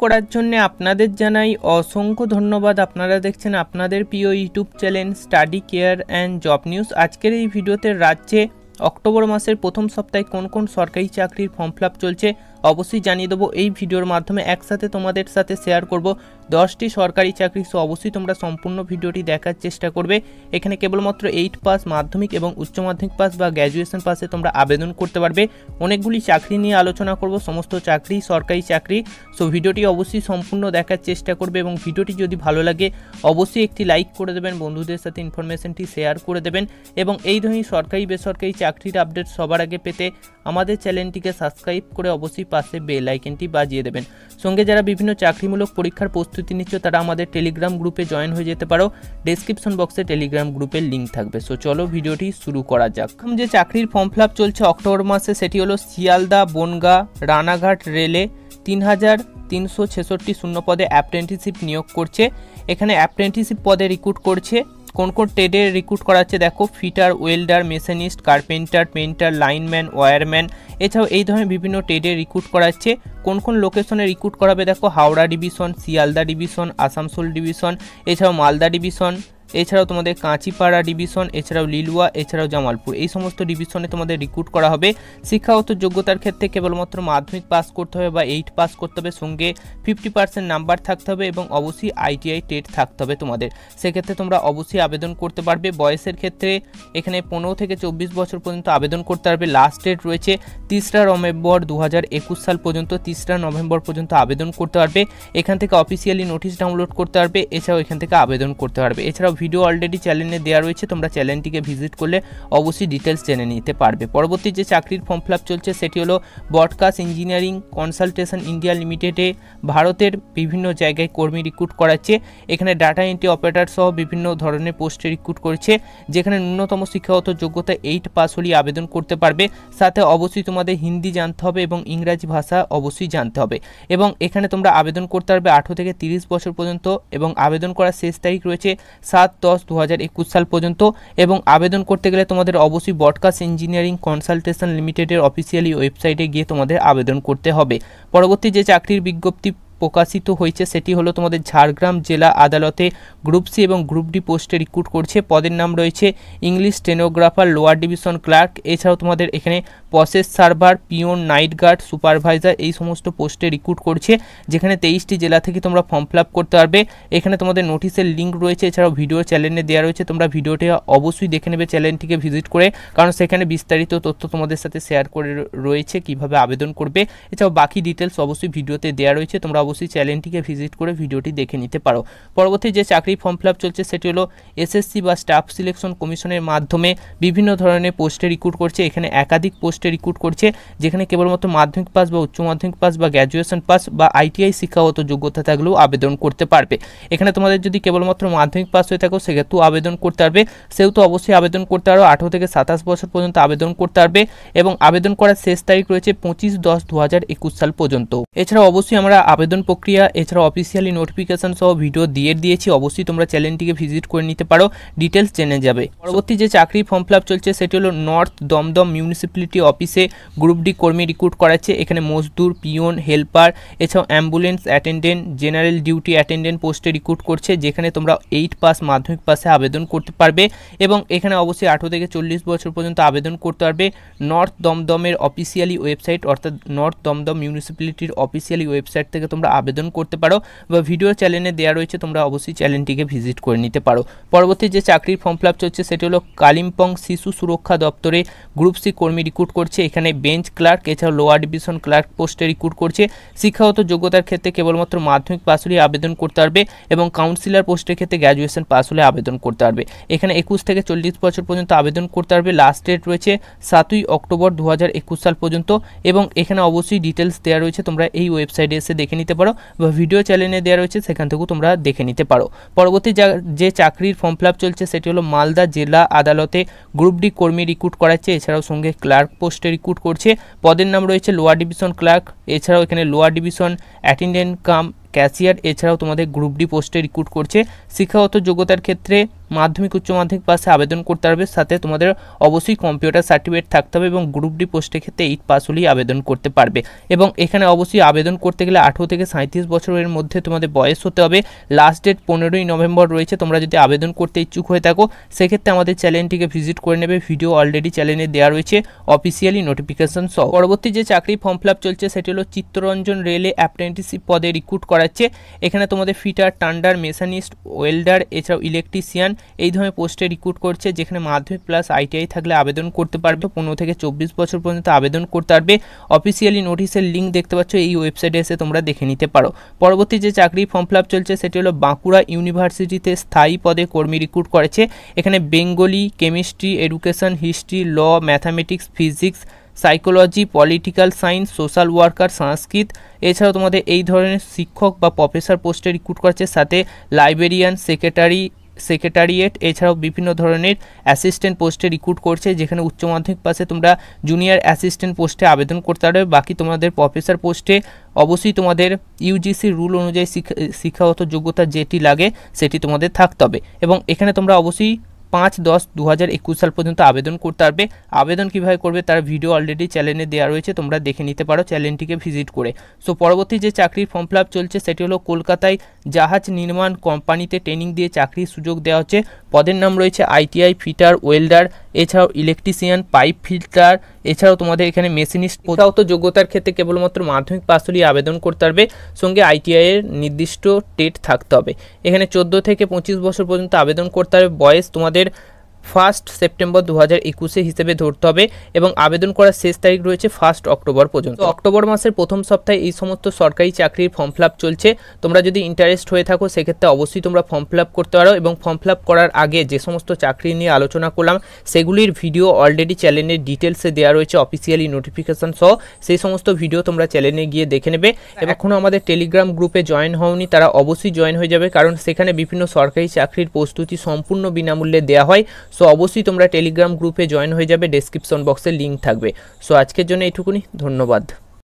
করার জন্য আপনাদের জানাই অসংখ্য ধন্যবাদ আপনারা দেখছেন আপনাদের প্রিয় YouTube channel study care and job news আজকের এই ভিডিওতে রাজ্যে অক্টোবর মাসের প্রথম সপ্তাহে কোন কোন সরকারি চাকরির ফর্ম ফিল চলছে অবশ্যই জানিয়ে দেবো এই ভিডিওর মাধ্যমে একসাথে তোমাদের সাথে শেয়ার করব দশটি সরকারি চাকরি সো অবশ্যই তোমরা সম্পূর্ণ ভিডিওটি দেখার চেষ্টা করবে এখানে কেবলমাত্র এইট পাস মাধ্যমিক এবং উচ্চ মাধ্যমিক পাস বা গ্র্যাজুয়েশন পাসে তোমরা আবেদন করতে পারবে অনেকগুলি চাকরি নিয়ে আলোচনা করব সমস্ত চাকরি সরকারি চাকরি সো ভিডিওটি অবশ্যই সম্পূর্ণ দেখার চেষ্টা করবে এবং ভিডিওটি যদি ভালো লাগে অবশ্যই একটি লাইক করে দেবেন বন্ধুদের সাথে ইনফরমেশনটি শেয়ার করে দেবেন এবং এই ধরনের সরকারি বেসরকারি চাকরির আপডেট সবার আগে পেতে আমাদের চ্যানেলটিকে সাবস্ক্রাইব করে অবশ্যই পাশে বেল আইকনটি বাজিয়ে দেবেন সঙ্গে যারা বিভিন্ন চাকরিমূলক পরীক্ষার প্রস্তুতি নিচ্ছ তারা আমাদের টেলিগ্রাম গ্রুপে জয়েন হয়ে যেতে পারো ডেসক্রিপশন বক্সে টেলিগ্রাম গ্রুপের লিঙ্ক থাকবে সো চলো ভিডিওটি শুরু করা যাক যে চাকরির ফর্ম ফিল চলছে অক্টোবর মাসে সেটি হলো শিয়ালদা বনগা রানাঘাট রেলে তিন হাজার তিনশো ছেষট্টি শূন্য পদে অ্যাপ্রেন্টিসশিপ নিয়োগ করছে এখানে অ্যাপ্রেন্টিসশিপ পদে রিক্রুট করছে কোন কোন ট্রেডে রিক্রুট করা হচ্ছে দেখো fitter welder machinist carpenter painter lineman wireman এছাড়াও এই ধরনের বিভিন্ন ট্রেডে রিক্রুট করা হচ্ছে কোন কোন লোকেশনে রিক্রুট করাবে দেখো Howrah division Sealdah division Asansol division এছাড়াও মালদা ডিভিশন এছাড়াও তোমাদের কাঁচিপাড়া ডিভিশন এছাড়াও লিলুয়া এছাড়াও জামালপুর এই সমস্ত ডিভিশনে তোমাদের রিক্রুট করা হবে শিক্ষাগত যোগ্যতার ক্ষেত্রে কেবলমাত্র মাধ্যমিক পাস করতে হবে বা এইট পাস করতে হবে সঙ্গে ফিফটি পার্সেন্ট নাম্বার থাকতে হবে এবং অবশ্যই আইটিআই টেট থাকতে হবে তোমাদের সেক্ষেত্রে তোমরা অবশ্যই আবেদন করতে পারবে বয়সের ক্ষেত্রে এখানে পনেরো থেকে চব্বিশ বছর পর্যন্ত আবেদন করতে পারবে লাস্ট ডেট রয়েছে তিসরা নভেম্বর দু সাল পর্যন্ত তিসরা নভেম্বর পর্যন্ত আবেদন করতে পারবে এখান থেকে অফিসিয়ালি নোটিশ ডাউনলোড করতে পারবে এছাড়াও এখান থেকে আবেদন করতে পারবে এছাড়াও ভিডিও অলরেডি চ্যানেলে দেওয়া রয়েছে তোমরা চ্যানেলটিকে ভিজিট করলে অবশ্যই ডিটেলস জেনে নিতে পারবে পরবর্তী যে চাকরির ফর্ম ফিল চলছে সেটি হলো ব্রডকাস্ট ইঞ্জিনিয়ারিং কনসালটেশন ইন্ডিয়া লিমিটেডে ভারতের বিভিন্ন জায়গায় কর্মী রিক্রুট করাচ্ছে এখানে ডাটা এন্ট্রি অপারেটর সহ বিভিন্ন ধরনের পোস্টে রিক্রুট করেছে যেখানে ন্যূনতম শিক্ষাগত যোগ্যতা এইট পাস হলেই আবেদন করতে পারবে সাথে অবশ্যই তোমাদের হিন্দি জানতে হবে এবং ইংরাজি ভাষা অবশ্যই জানতে হবে এবং এখানে তোমরা আবেদন করতে পারবে আঠেরো থেকে তিরিশ বছর পর্যন্ত এবং আবেদন করার শেষ তারিখ রয়েছে সাত দশ দু সাল পর্যন্ত এবং আবেদন করতে গেলে তোমাদের অবশ্যই ব্রডকাস্ট ইঞ্জিনিয়ারিং কনসালটেশন লিমিটেডের অফিসিয়ালি ওয়েবসাইটে গিয়ে তোমাদের আবেদন করতে হবে পরবর্তী যে চাকরির বিজ্ঞপ্তি প্রকাশিত হয়েছে সেটি হলো তোমাদের ঝাড়গ্রাম জেলা আদালতে গ্রুপ সি এবং গ্রুপ ডি পোস্টে রিক্রুট করছে পদের নাম রয়েছে English stenographer lower division clerk এছাড়াও তোমাদের এখানে process server peon night guard supervisor এই সমস্ত পোস্টে রিক্রুট করছে যেখানে তেইশটি জেলা থেকে তোমরা ফর্ম ফিল করতে পারবে এখানে তোমাদের নোটিশের লিঙ্ক রয়েছে এছাড়াও ভিডিও চ্যানেলে দেওয়া রয়েছে তোমরা ভিডিওটি অবশ্যই দেখে নেবে চ্যানেলটিকে ভিজিট করে কারণ সেখানে বিস্তারিত তথ্য তোমাদের সাথে শেয়ার করে রয়েছে কিভাবে আবেদন করবে এছাড়াও বাকি ডিটেলস অবশ্যই ভিডিওতে দেওয়া রয়েছে তোমরা অবশ্যই চ্যানেলটিকে ভিজিট করে ভিডিওটি দেখে নিতে পারো পরবর্তী যে চাকরি ফর্ম ফিল চলছে সেটি হলো এসএসসি বা স্টাফ সিলেকশন কমিশনের মাধ্যমে বিভিন্ন ধরনের পোস্টে রিক্রুট করছে এখানে একাধিক পোস্টে রিক্রুট করছে যেখানে কেবলমাত্র মাধ্যমিক পাস বা উচ্চ মাধ্যমিক পাস বা গ্র্যাজুয়েশন পাস বা আইটিআই শিক্ষাগত যোগ্যতা থাকলেও আবেদন করতে পারবে এখানে তোমাদের যদি কেবলমাত্র মাধ্যমিক পাস হয়ে থাকো সেক্ষেত্রেও আবেদন করতে পারবে সেহেতু অবশ্যই আবেদন করতে পারো আঠেরো থেকে সাতাশ বছর পর্যন্ত আবেদন করতে পারবে এবং আবেদন করার শেষ তারিখ রয়েছে পঁচিশ দশ দু সাল পর্যন্ত এছাড়া অবশ্যই আমরা আবেদন প্রক্রিয়া এছাড়া অফিসিয়ালি নোটিফিকেশন সহ ভিডিও দিয়ে দিয়েছি অবশ্যই তোমরা চ্যানেলটিকে ভিজিট করে নিতে পারো ডিটেলস জেনে যাবে পরবর্তী যে চাকরি ফর্ম ফিল চলছে সেটি হলো নর্থ দমদম মিউনিসিপ্যালিটি অফিসে গ্রুপ ডি কর্মী রিক্রুট করাচ্ছে এখানে মজদুর পিওন হেল্পার এছাড়াও ambulance attendant general duty attendant পোস্টে রিক্রুট করছে যেখানে তোমরা এইট পাস মাধ্যমিক পাসে আবেদন করতে পারবে এবং এখানে অবশ্যই আঠেরো থেকে চল্লিশ বছর পর্যন্ত আবেদন করতে পারবে নর্থ দমদমের অফিসিয়ালি ওয়েবসাইট অর্থাৎ নর্থ দমদম মিউনিসিপ্যালিটির অফিসিয়ালি ওয়েবসাইট থেকে তোমরা আবেদন করতে পারো বা ভিডিও চ্যানেলে দেওয়া রয়েছে তোমরা অবশ্যই চ্যানেলটিকে ভিজিট করে নিতে পারো পরবর্তী যে চাকরির ফর্ম ফিল আপ চলছে সেটি হলো কালিম্পং শিশু সুরক্ষা দপ্তরে গ্রুপ সি কর্মী রিক্রুট করছে এখানে বেঞ্চ ক্লার্ক এছাড়াও লোয়ার ডিভিশন ক্লার্ক পোস্টে রিক্রুট করছে শিক্ষাগত যোগ্যতার ক্ষেত্রে কেবলমাত্র মাধ্যমিক পাশ হলেই আবেদন করতে পারবে এবং কাউন্সিলর পোস্টের ক্ষেত্রে গ্র্যাজুয়েশন পাস হলে আবেদন করতে পারবে এখানে একুশ থেকে চল্লিশ বছর পর্যন্ত আবেদন করতে পারবে লাস্ট ডেট রয়েছে সাতই অক্টোবর দু সাল পর্যন্ত এবং এখানে অবশ্যই ডিটেলস দেওয়া রয়েছে তোমরা এই ওয়েবসাইটে এসে দেখে নিতে নিতে পারো বা ভিডিও চ্যানেলে দেওয়া রয়েছে সেখান থেকেও তোমরা দেখে নিতে পারো পরবর্তী যে চাকরির ফর্ম ফিল চলছে সেটি হলো মালদা জেলা আদালতে গ্রুপ ডি কর্মী রিক্রুট করাচ্ছে এছাড়াও সঙ্গে ক্লার্ক পোস্টে রিক্রুট করছে পদের নাম রয়েছে লোয়ার ডিভিশন ক্লার্ক এছাড়াও এখানে lower division attendant cum cashier এছাড়াও তোমাদের গ্রুপ ডি পোস্টে রিক্রুট করছে শিক্ষাগত যোগ্যতার ক্ষেত্রে মাধ্যমিক উচ্চ মাধ্যমিক পাশে আবেদন করতে পারবে সাথে তোমাদের অবশ্যই কম্পিউটার সার্টিফিকেট থাকতে হবে এবং গ্রুপ ডি পোস্টের ক্ষেত্রে এইট পাস হলেই আবেদন করতে পারবে এবং এখানে অবশ্যই আবেদন করতে গেলে আঠেরো থেকে সাঁত্রিশ বছরের মধ্যে তোমাদের বয়স হতে হবে লাস্ট ডেট পনেরোই নভেম্বর রয়েছে তোমরা যদি আবেদন করতে ইচ্ছুক হয়ে থাকো সেক্ষেত্রে আমাদের চ্যানেলটিকে ভিজিট করে নেবে ভিডিও অলরেডি চ্যানেলে দেওয়া রয়েছে অফিসিয়ালি নোটিফিকেশন সহ পরবর্তী যে চাকরি ফর্ম ফিল চলছে সেটি হলো চিত্তরঞ্জন রেলে অ্যাপ্রেন্টিসশিপ পদে রিক্রুট করা করাচ্ছে এখানে তোমাদের ফিটার টান্ডার মেশানিস্ট ওয়েল্ডার এছাড়াও ইলেকট্রিশিয়ান এই ধরনের পোস্টে রিক্রুট করছে যেখানে মাধ্যমিক প্লাস আইটিআই থাকলে আবেদন করতে পারবে পনেরো থেকে চব্বিশ বছর পর্যন্ত আবেদন করতে পারবে অফিসিয়ালি নোটিশের লিঙ্ক দেখতে পাচ্ছ এই ওয়েবসাইটে এসে তোমরা দেখে নিতে পারো পরবর্তী যে চাকরি ফর্ম ফিল চলছে সেটি হলো বাঁকুড়া ইউনিভার্সিটিতে স্থায়ী পদে কর্মী রিক্রুট করেছে এখানে Bengali chemistry education history law mathematics physics psychology political science social worker Sanskrit এছাড়াও তোমাদের এই ধরনের শিক্ষক বা প্রফেসর পোস্টে রিক্রুট করছে সাথে লাইব্রেরিয়ান সেক্রেটারি সেক্রেটারিয়েট এছাড়াও বিভিন্ন ধরনের অ্যাসিস্ট্যান্ট পোস্টে রিক্রুট করছে যেখানে উচ্চ মাধ্যমিক পাশে তোমরা জুনিয়র অ্যাসিস্ট্যান্ট পোস্টে আবেদন করতে পারবে বাকি তোমাদের প্রফেসর পোস্টে অবশ্যই তোমাদের ইউজিসি রুল অনুযায়ী শিক্ষাগত যোগ্যতা যেটি লাগে সেটি তোমাদের থাকতে হবে এবং এখানে তোমরা অবশ্যই পাঁচ দশ দু হাজার একুশ সাল পর্যন্ত আবেদন করতে পারবে আবেদন কীভাবে করবে তার ভিডিও অলরেডি চ্যানেলে দেওয়া রয়েছে তোমরা দেখে নিতে পারো চ্যানেলটিকে ভিজিট করে সো পরবর্তী যে চাকরির ফর্ম ফিল চলছে সেটি হলো কলকাতায় জাহাজ নির্মাণ কোম্পানিতে ট্রেনিং দিয়ে চাকরির সুযোগ দেওয়া হচ্ছে পদের নাম রয়েছে আইটিআই ফিটার ওয়েল্ডার এছাড়াও ইলেকট্রিশিয়ান পাইপ ফিল্টার এছাড়াও তোমাদের এখানে মেশিনিস্ট কোথাও তো যোগ্যতার ক্ষেত্রে কেবলমাত্র মাধ্যমিক পাশ হলেই আবেদন করতে পারবে সঙ্গে আইটিআইয়ের নির্দিষ্ট টেট থাকতে হবে এখানে চোদ্দো থেকে পঁচিশ বছর পর্যন্ত আবেদন করতে হবে বয়স তোমাদের ফার্স্ট সেপ্টেম্বর দু হাজার একুশে হিসেবে ধরতে হবে এবং আবেদন করার শেষ তারিখ রয়েছে ফার্স্ট অক্টোবর পর্যন্ত অক্টোবর মাসের প্রথম সপ্তাহে এই সমস্ত সরকারি চাকরির ফর্ম ফিল চলছে তোমরা যদি ইন্টারেস্ট হয়ে থাকো সেক্ষেত্রে অবশ্যই তোমরা ফর্ম ফিল করতে পারো এবং ফর্ম ফিল করার আগে যে সমস্ত চাকরি নিয়ে আলোচনা করলাম সেগুলির ভিডিও অলরেডি চ্যানেলের ডিটেলসে দেওয়া রয়েছে অফিসিয়ালি নোটিফিকেশান সহ সেই সমস্ত ভিডিও তোমরা চ্যানেলে গিয়ে দেখে নেবে হ্যাঁ। এখনও আমাদের টেলিগ্রাম গ্রুপে জয়েন হওনি তারা অবশ্যই জয়েন হয়ে যাবে কারণ সেখানে বিভিন্ন সরকারি চাকরির প্রস্তুতি সম্পূর্ণ বিনামূল্যে দেওয়া হয় সো অবশ্যই তোমরা টেলিগ্রাম গ্রুপে জয়েন হয়ে যাবে ডেসক্রিপশন বক্সে লিঙ্ক থাকবে সো আজকের জন্য এইটুকুনি ধন্যবাদ